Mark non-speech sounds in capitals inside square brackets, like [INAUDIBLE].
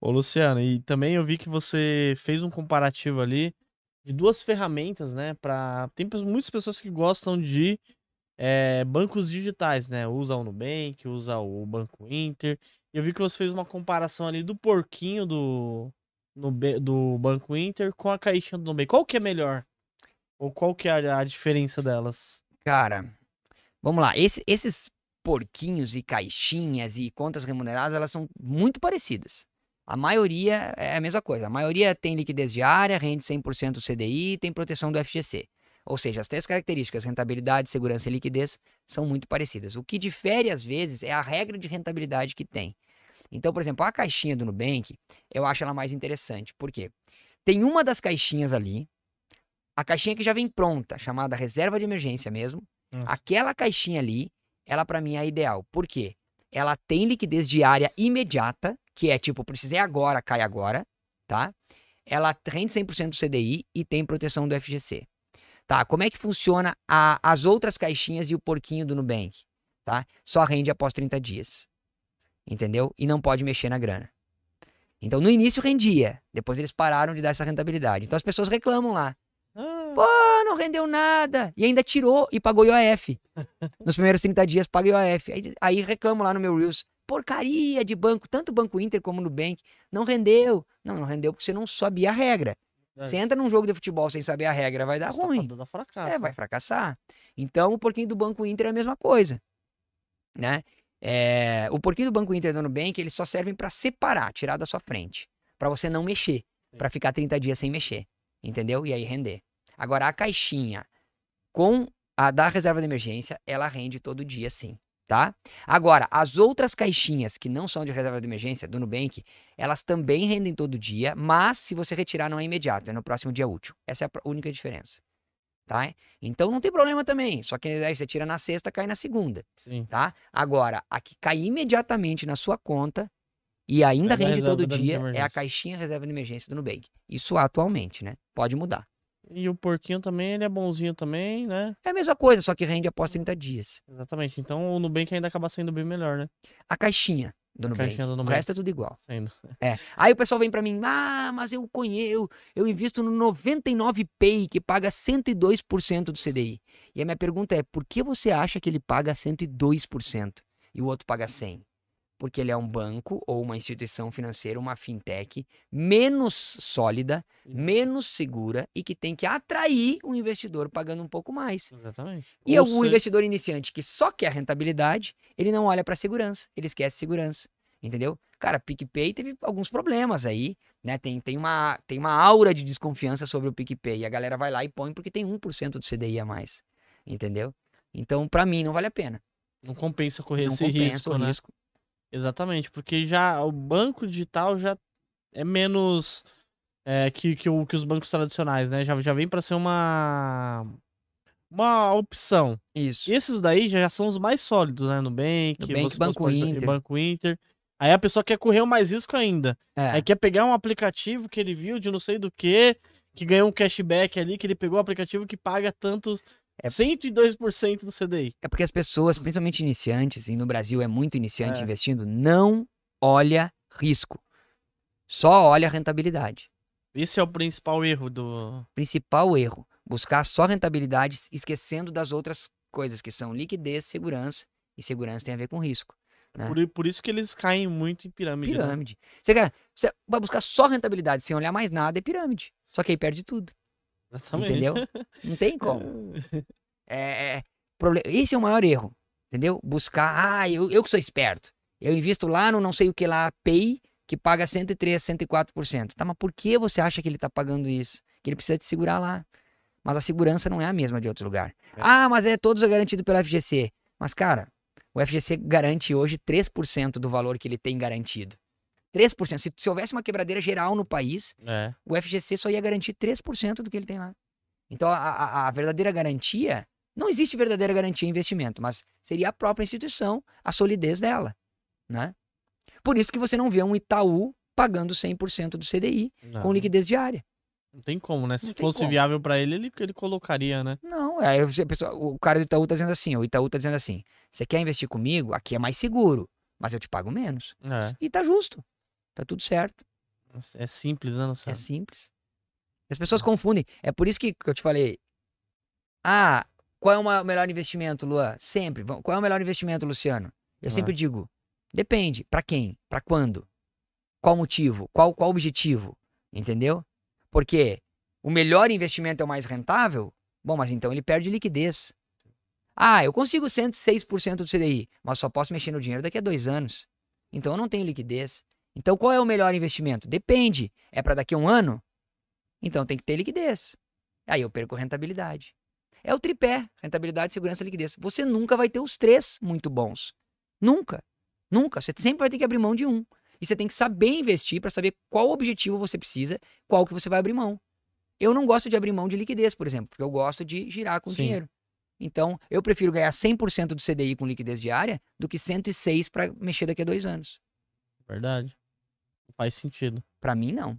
Ô, Luciano, e também eu vi que você fez um comparativo ali de duas ferramentas, né? Pra... Tem muitas pessoas que gostam de é, bancos digitais, né? Usa o Nubank, usa o Banco Inter. Eu vi que você fez uma comparação ali do porquinho do, do Banco Inter com a caixinha do Nubank. Qual que é melhor? Ou qual que é a, a diferença delas? Cara, vamos lá. Esse, esses porquinhos e caixinhas e contas remuneradas, elas são muito parecidas. A maioria é a mesma coisa. A maioria tem liquidez diária, rende 100% CDI e tem proteção do FGC. Ou seja, as três características, rentabilidade, segurança e liquidez, são muito parecidas. O que difere, às vezes, é a regra de rentabilidade que tem. Então, por exemplo, a caixinha do Nubank, eu acho ela mais interessante. Por quê? Tem uma das caixinhas ali, a caixinha que já vem pronta, chamada reserva de emergência mesmo. Nossa. Aquela caixinha ali, ela para mim é ideal. Por quê? Ela tem liquidez diária imediata, que é tipo, precisei agora, cai agora, tá? Ela rende 100% do CDI e tem proteção do FGC. Tá, como é que funciona a, as outras caixinhas e o porquinho do Nubank? Tá? Só rende após 30 dias. Entendeu? E não pode mexer na grana. Então, no início rendia. Depois eles pararam de dar essa rentabilidade. Então, as pessoas reclamam lá. Pô, não rendeu nada. E ainda tirou e pagou IOF. Nos primeiros 30 dias paga IOF. Aí, aí reclamo lá no meu Reels. Porcaria de banco, tanto Banco Inter como Nubank. Não rendeu. Não, não rendeu porque você não sabia a regra. É. Você entra num jogo de futebol sem saber a regra, vai dar você tá ruim. Tá fracasso, é, né? vai fracassar. Então, o porquinho do Banco Inter é a mesma coisa. Né? É, o porquinho do Banco Inter e do Nubank, eles só servem para separar, tirar da sua frente. para você não mexer. para ficar 30 dias sem mexer. Entendeu? E aí render. Agora, a caixinha com a da reserva de emergência, ela rende todo dia sim, tá? Agora, as outras caixinhas que não são de reserva de emergência, do Nubank, elas também rendem todo dia, mas se você retirar não é imediato, é no próximo dia útil. Essa é a única diferença. Tá? Então não tem problema também. Só que aí né, você tira na sexta, cai na segunda. Sim. Tá? Agora, a que cai imediatamente na sua conta e ainda é rende todo dia é a caixinha reserva de emergência do Nubank. Isso atualmente, né? Pode mudar. E o porquinho também, ele é bonzinho também, né? É a mesma coisa, só que rende após 30 dias. Exatamente. Então o Nubank ainda acaba sendo bem melhor, né? A caixinha do a Nubank. Caixinha do Nubank. O resto é tudo igual. Sendo. É. Aí o pessoal vem para mim, ah, mas eu conheço, eu, eu invisto no 99Pay, que paga 102% do CDI. E a minha pergunta é, por que você acha que ele paga 102% e o outro paga 100%? porque ele é um banco ou uma instituição financeira, uma fintech menos sólida, menos segura e que tem que atrair o um investidor pagando um pouco mais. Exatamente. E é ou o seja... investidor iniciante que só quer rentabilidade, ele não olha para segurança, ele esquece segurança. Entendeu? Cara, PicPay teve alguns problemas aí, né? Tem, tem, uma, tem uma aura de desconfiança sobre o PicPay e a galera vai lá e põe porque tem 1% do CDI a mais. Entendeu? Então, para mim, não vale a pena. Não compensa correr não esse compensa risco, o né? risco. Exatamente, porque já o banco digital já é menos é, que, que, o, que os bancos tradicionais, né? Já, já vem para ser uma uma opção. Isso. E esses daí já, já, são os mais sólidos, né? Nubank, Nubank você, Banco, você Inter. Banco Inter. Aí a pessoa quer correr mais risco ainda. É. Aí quer pegar um aplicativo que ele viu de não sei do que, que ganhou um cashback ali, que ele pegou um aplicativo que paga tantos é... 102% do CDI. É porque as pessoas, principalmente iniciantes, e no Brasil é muito iniciante é. investindo, não olha risco. Só olha rentabilidade. Esse é o principal erro do. Principal erro. Buscar só rentabilidade, esquecendo das outras coisas, que são liquidez, segurança. E segurança tem a ver com risco. Né? Por, por, isso que eles caem muito em pirâmide. Né? Pirâmide. Né? Você, quer, você vai buscar só rentabilidade sem olhar mais nada, é pirâmide. Só que aí perde tudo. Exatamente. Entendeu? [LAUGHS] Não tem como. É, é, é esse é o maior erro, entendeu? Buscar, ah, eu, eu que sou esperto. Eu invisto lá no não sei o que lá, PEI, que paga 103, 104%. Tá, mas por que você acha que ele tá pagando isso? Que ele precisa te segurar lá. Mas a segurança não é a mesma de outro lugar. É. Ah, mas é todos é garantido pela FGC. Mas, cara, o FGC garante hoje 3% do valor que ele tem garantido. 3%. Se, se houvesse uma quebradeira geral no país, é. o FGC só ia garantir 3% do que ele tem lá. Então, a, a, a, verdadeira garantia, não existe verdadeira garantia em investimento, mas seria a própria instituição, a solidez dela, né? Por isso que você não vê um Itaú pagando 100% do CDI não. com liquidez diária. Não tem como, né? Se fosse como. viável para ele, ele, ele colocaria, né? Não, é, o cara do Itaú tá dizendo assim, o Itaú tá dizendo assim, você quer investir comigo? Aqui é mais seguro, mas eu te pago menos. É. E tá justo. Tá tudo certo. É simples, né? Não É simples. As pessoas confundem. É por isso que, eu te falei. Ah, qual é o melhor investimento, Luan? Sempre. Qual é o melhor investimento, Luciano? Eu ah. sempre digo, depende. Para quem? Para quando? Qual motivo? Qual qual objetivo? Entendeu? Porque o melhor investimento é o mais rentável? Bom, mas então ele perde liquidez. Ah, eu consigo 106% do CDI, mas só posso mexer no dinheiro daqui a dois anos. Então eu não tenho liquidez. Então, qual é o melhor investimento? Depende. É para daqui a um ano? Então, tem que ter liquidez. Aí eu perco rentabilidade. É o tripé: rentabilidade, segurança liquidez. Você nunca vai ter os três muito bons. Nunca. Nunca. Você sempre vai ter que abrir mão de um. E você tem que saber investir para saber qual objetivo você precisa, qual que você vai abrir mão. Eu não gosto de abrir mão de liquidez, por exemplo, porque eu gosto de girar com Sim. dinheiro. Então, eu prefiro ganhar 100% do CDI com liquidez diária do que 106 para mexer daqui a dois anos. Verdade. Faz sentido. Para mim, não.